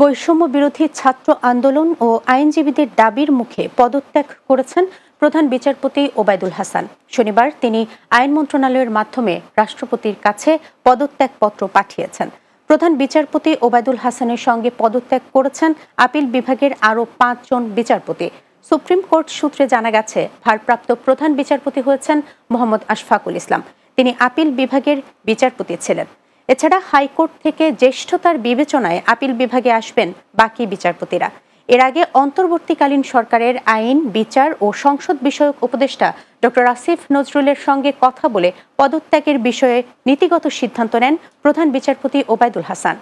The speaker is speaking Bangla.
বৈষম্য বিরোধী ছাত্র আন্দোলন ও আইনজীবীদের দাবির মুখে পদত্যাগ করেছেন প্রধান বিচারপতি ওবায়দুল হাসান শনিবার তিনি আইন মন্ত্রণালয়ের মাধ্যমে রাষ্ট্রপতির কাছে পদত্যাগ পত্র পাঠিয়েছেন প্রধান বিচারপতি ওবায়দুল হাসানের সঙ্গে পদত্যাগ করেছেন আপিল বিভাগের আরও পাঁচজন বিচারপতি সুপ্রিম কোর্ট সূত্রে জানা গেছে ভারপ্রাপ্ত প্রধান বিচারপতি হয়েছেন মোহাম্মদ আশফাকুল ইসলাম তিনি আপিল বিভাগের বিচারপতি ছিলেন এছাড়া হাইকোর্ট থেকে জ্যেষ্ঠতার বিবেচনায় আপিল বিভাগে আসবেন বাকি বিচারপতিরা এর আগে অন্তর্বর্তীকালীন সরকারের আইন বিচার ও সংসদ বিষয়ক উপদেষ্টা ডক্টর আসিফ নজরুলের সঙ্গে কথা বলে পদত্যাগের বিষয়ে নীতিগত সিদ্ধান্ত নেন প্রধান বিচারপতি ওবায়দুল হাসান